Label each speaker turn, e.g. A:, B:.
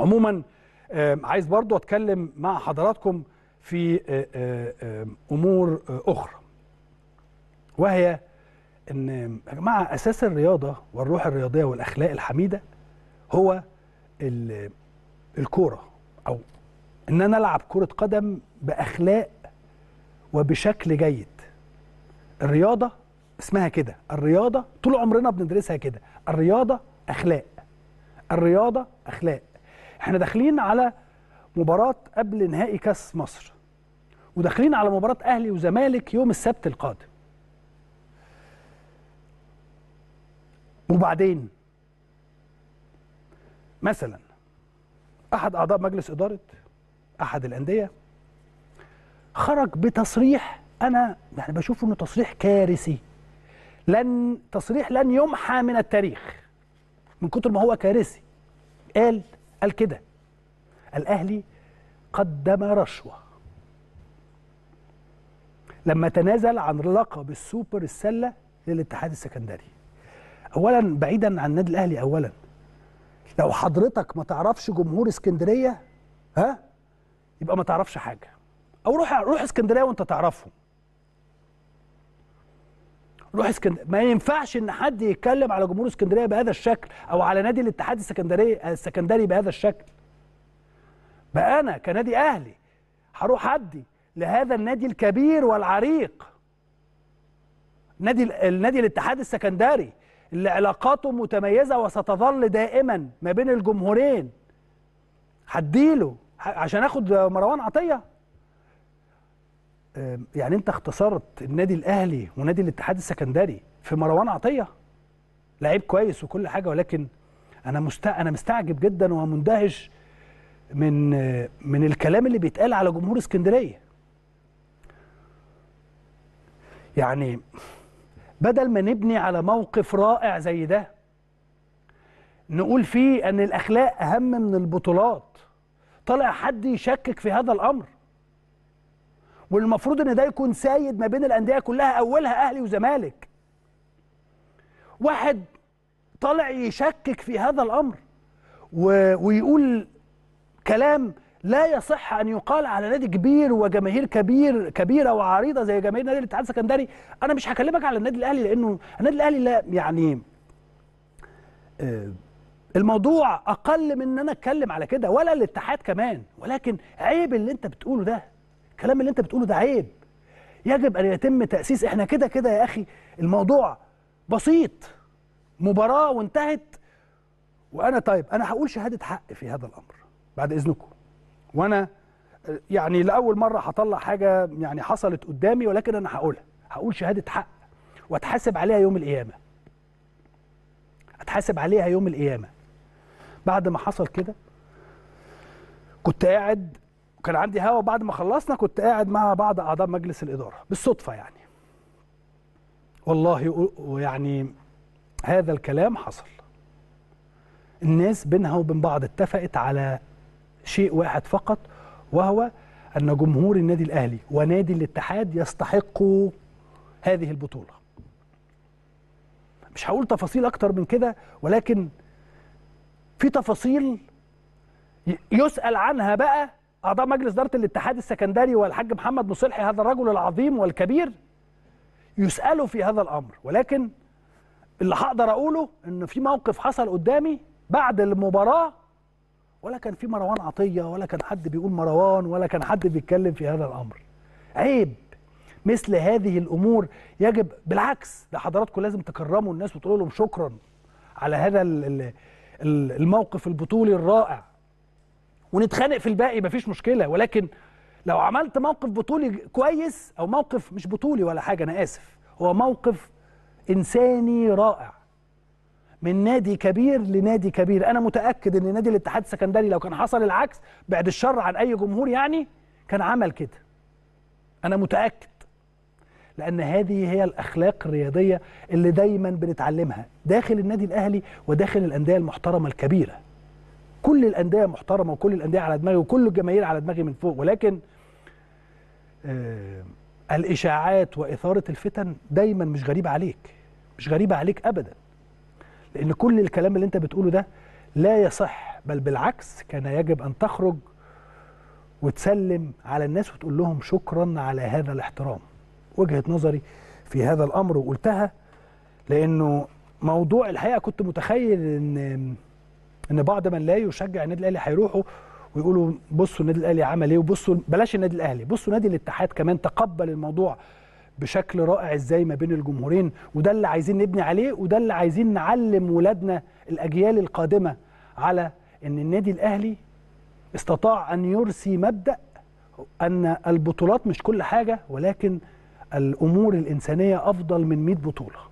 A: عموما عايز برضو اتكلم مع حضراتكم في امور اخرى وهي ان يا جماعه اساس الرياضه والروح الرياضيه والاخلاق الحميده هو الكوره او ان انا العب كره قدم باخلاق وبشكل جيد الرياضه اسمها كده الرياضه طول عمرنا بندرسها كده الرياضه اخلاق الرياضه اخلاق احنا داخلين على مباراة قبل نهائي كاس مصر وداخلين على مباراة أهلي وزمالك يوم السبت القادم وبعدين مثلا أحد أعضاء مجلس إدارة أحد الأندية خرج بتصريح أنا يعني بشوف إنه تصريح كارثي لن تصريح لن يمحى من التاريخ من كتر ما هو كارثي قال قال كده الأهلي قدم رشوة لما تنازل عن لقب السوبر السلة للاتحاد السكندري أولا بعيدا عن النادي الأهلي أولا لو حضرتك ما تعرفش جمهور اسكندرية ها يبقى ما تعرفش حاجة أو روح روح اسكندرية وأنت تعرفهم روح اسكندريه ما ينفعش ان حد يتكلم على جمهور اسكندريه بهذا الشكل او على نادي الاتحاد السكندري السكندري بهذا الشكل بقى انا كنادي اهلي هروح ادي لهذا النادي الكبير والعريق نادي النادي الاتحاد السكندري اللي علاقاته متميزه وستظل دائما ما بين الجمهورين هديله عشان اخد مروان عطيه يعني انت اختصرت النادي الاهلي ونادي الاتحاد السكندري في مروان عطيه لعيب كويس وكل حاجه ولكن انا مست... انا مستعجب جدا ومندهش من من الكلام اللي بيتقال على جمهور اسكندريه يعني بدل ما نبني على موقف رائع زي ده نقول فيه ان الاخلاق اهم من البطولات طلع حد يشكك في هذا الامر والمفروض ان ده يكون سايد ما بين الانديه كلها اولها اهلي وزمالك واحد طالع يشكك في هذا الامر ويقول كلام لا يصح ان يقال على نادي كبير وجماهير كبير كبيره وعريضه زي جماهير نادي الاتحاد السكندري انا مش هكلمك على النادي الاهلي لانه النادي الاهلي لا يعني آه، الموضوع اقل من ان انا اتكلم على كده ولا الاتحاد كمان ولكن عيب اللي انت بتقوله ده الكلام اللي انت بتقوله ده عيب يجب ان يتم تاسيس احنا كده كده يا اخي الموضوع بسيط مباراه وانتهت وانا طيب انا هقول شهاده حق في هذا الامر بعد اذنكم وانا يعني لاول مره هطلع حاجه يعني حصلت قدامي ولكن انا هقولها هقول شهاده حق واتحاسب عليها يوم القيامه اتحاسب عليها يوم القيامه بعد ما حصل كده كنت قاعد وكان عندي هوا بعد ما خلصنا كنت قاعد مع بعض اعضاء مجلس الاداره بالصدفه يعني والله ويعني هذا الكلام حصل الناس بينها وبين بعض اتفقت على شيء واحد فقط وهو ان جمهور النادي الاهلي ونادي الاتحاد يستحقوا هذه البطوله مش هقول تفاصيل اكتر من كده ولكن في تفاصيل يسال عنها بقى اعضاء مجلس اداره الاتحاد السكندري والحاج محمد مصلحي هذا الرجل العظيم والكبير يسالوا في هذا الامر ولكن اللي هقدر اقوله ان في موقف حصل قدامي بعد المباراه ولا كان في مروان عطيه ولا كان حد بيقول مروان ولا كان حد بيتكلم في هذا الامر عيب مثل هذه الامور يجب بالعكس ده حضراتكم لازم تكرموا الناس وتقولوا لهم شكرا على هذا الموقف البطولي الرائع ونتخانق في الباقي مفيش مشكله ولكن لو عملت موقف بطولي كويس او موقف مش بطولي ولا حاجه انا اسف هو موقف انساني رائع من نادي كبير لنادي كبير انا متاكد ان نادي الاتحاد السكندري لو كان حصل العكس بعد الشر عن اي جمهور يعني كان عمل كده انا متاكد لان هذه هي الاخلاق الرياضيه اللي دايما بنتعلمها داخل النادي الاهلي وداخل الانديه المحترمه الكبيره كل الانديه محترمه وكل الانديه على دماغي وكل الجماهير على دماغي من فوق ولكن آه الاشاعات واثاره الفتن دايما مش غريبه عليك مش غريبه عليك ابدا لان كل الكلام اللي انت بتقوله ده لا يصح بل بالعكس كان يجب ان تخرج وتسلم على الناس وتقول لهم شكرا على هذا الاحترام وجهه نظري في هذا الامر وقلتها لانه موضوع الحقيقه كنت متخيل ان ان بعض من لا يشجع النادي الاهلي هيروحوا ويقولوا بصوا النادي الاهلي عمل ايه وبصوا بلاش النادي الاهلي بصوا نادي الاتحاد كمان تقبل الموضوع بشكل رائع ازاي ما بين الجمهورين وده اللي عايزين نبني عليه وده اللي عايزين نعلم ولادنا الاجيال القادمه على ان النادي الاهلي استطاع ان يرسي مبدا ان البطولات مش كل حاجه ولكن الامور الانسانيه افضل من 100 بطوله